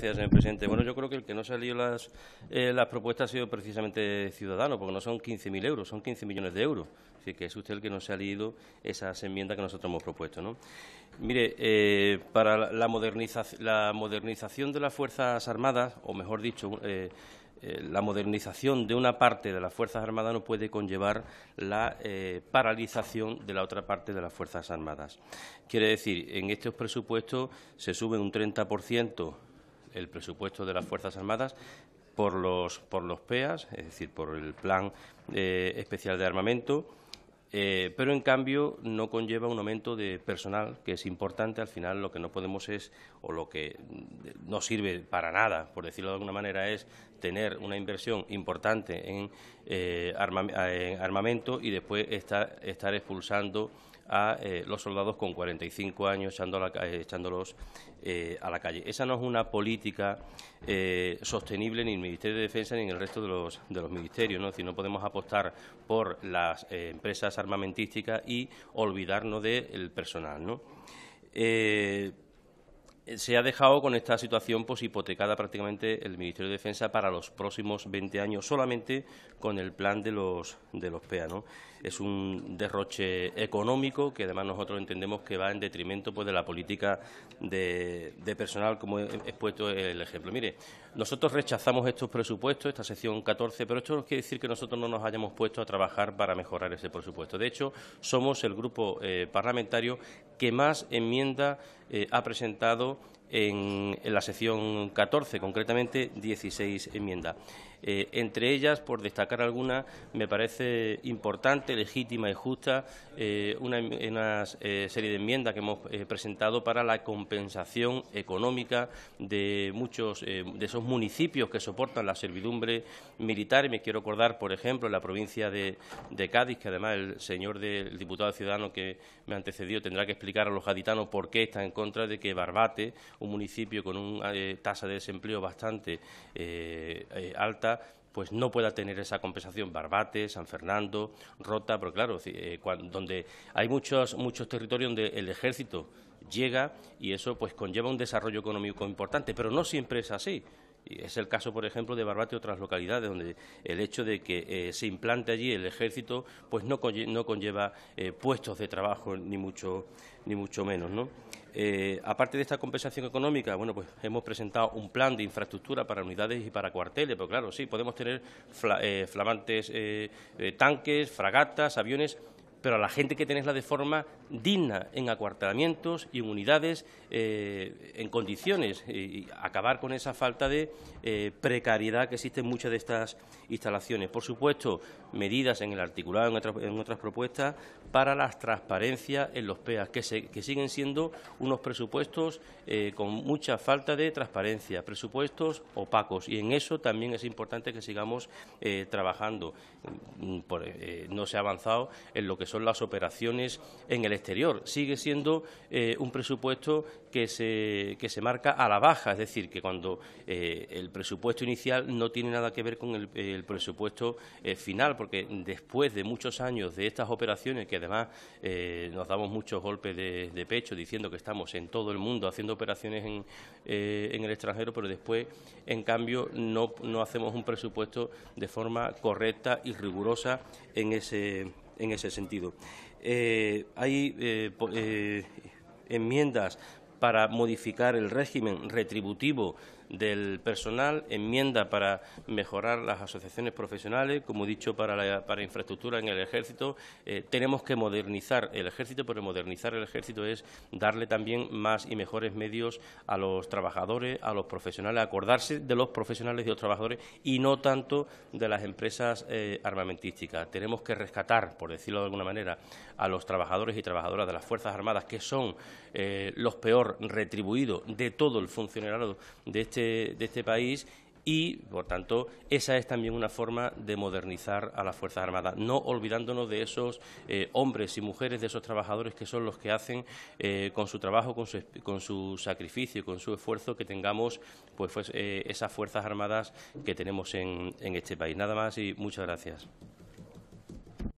Gracias, señor presidente. Bueno, yo creo que el que no se las, leído eh, las propuestas ha sido precisamente Ciudadano, porque no son 15.000 euros, son 15 millones de euros. Así que es usted el que no se ha leído esas enmiendas que nosotros hemos propuesto. ¿no? Mire, eh, para la, modernización de las Fuerzas Armadas, o mejor dicho, eh, la modernización de una parte de las Fuerzas Armadas no puede conllevar la paralización de la otra parte de las Fuerzas Armadas. Quiere decir, en estos presupuestos se sube un 30% el presupuesto de las Fuerzas Armadas por los, por los PEAS, es decir, por el Plan eh, Especial de Armamento, eh, pero en cambio no conlleva un aumento de personal, que es importante. Al final lo que no podemos es, o lo que no sirve para nada, por decirlo de alguna manera, es tener una inversión importante en, eh, armamento y después estar expulsando a eh, los soldados con 45 años eh, echándolos eh, a la calle. Esa no es una política sostenible ni en el Ministerio de Defensa ni en el resto de los, ministerios. ¿no? Es no podemos apostar por las empresas armamentísticas y olvidarnos del personal. ¿no? Eh, se ha dejado con esta situación pues, hipotecada prácticamente el Ministerio de Defensa para los próximos 20 años solamente con el plan de los, de PEA. Es un derroche económico que además nosotros entendemos que va en detrimento pues, de la política de, personal, como he expuesto el ejemplo. Mire, nosotros rechazamos estos presupuestos, esta sección 14, pero esto no quiere decir que nosotros no nos hayamos puesto a trabajar para mejorar ese presupuesto. De hecho, somos el grupo eh, parlamentario que más enmienda eh, ha presentado en, en la sección 14, concretamente 16 enmiendas. Eh, entre ellas, por destacar alguna, me parece importante, legítima y justa eh, una, eh, serie de enmiendas que hemos presentado para la compensación económica de muchos de esos municipios que soportan la servidumbre militar. Y me quiero acordar, por ejemplo, en la provincia de, Cádiz, que además el señor del diputado ciudadano que me antecedió tendrá que explicar a los gaditanos por qué está en contra de que Barbate, un municipio con una tasa de desempleo bastante alta, pues no pueda tener esa compensación Barbate, San Fernando, Rota, pero claro, eh, donde hay muchos, territorios donde el ejército llega y eso pues conlleva un desarrollo económico importante, pero no siempre es así. Es el caso, por ejemplo, de Barbate y otras localidades, donde el hecho de que eh, se implante allí el ejército, pues no conlleva, eh, puestos de trabajo, ni mucho, ni mucho menos, ¿no? Eh, aparte de esta compensación económica, bueno, pues hemos presentado un plan de infraestructura para unidades y para cuarteles, pero claro, sí, podemos tener eh, flamantes eh, tanques, fragatas, aviones, pero a la gente que la de forma digna en acuartelamientos y en unidades, eh, en condiciones, y acabar con esa falta de eh, precariedad que existe en muchas de estas instalaciones. Por supuesto, medidas en el articulado, en, otras, propuestas, para la transparencia en los PEAS, que, siguen siendo unos presupuestos eh, con mucha falta de transparencia, presupuestos opacos, y en eso también es importante que sigamos trabajando. Mm, no se ha avanzado en lo que son las operaciones en el exterior. Sigue siendo eh, un presupuesto que se, que se marca a la baja, es decir, que cuando eh, el presupuesto inicial no tiene nada que ver con el, presupuesto eh, final, porque después de muchos años de estas operaciones, que además nos damos muchos golpes de, pecho diciendo que estamos en todo el mundo haciendo operaciones en, el extranjero, pero después, en cambio, no, no hacemos un presupuesto de forma correcta y rigurosa en ese en ese sentido. Eh, hay eh, eh, enmiendas para modificar el régimen retributivo del personal, enmienda para mejorar las asociaciones profesionales, como he dicho, para, infraestructura en el ejército. Eh, tenemos que modernizar el ejército, pero modernizar el ejército es darle también más y mejores medios a los trabajadores, a los profesionales, acordarse de los profesionales y los trabajadores y no tanto de las empresas eh, armamentísticas. Tenemos que rescatar, por decirlo de alguna manera, a los trabajadores y trabajadoras de las Fuerzas Armadas, que son eh, los peores retribuido de todo el funcionario este, de este, país y, por tanto, esa es también una forma de modernizar a las Fuerzas Armadas, no olvidándonos de esos eh, hombres y mujeres, de esos trabajadores que son los que hacen eh, con su trabajo, con su, sacrificio, con su esfuerzo, que tengamos pues, pues eh, esas Fuerzas Armadas que tenemos en este país. Nada más y muchas gracias.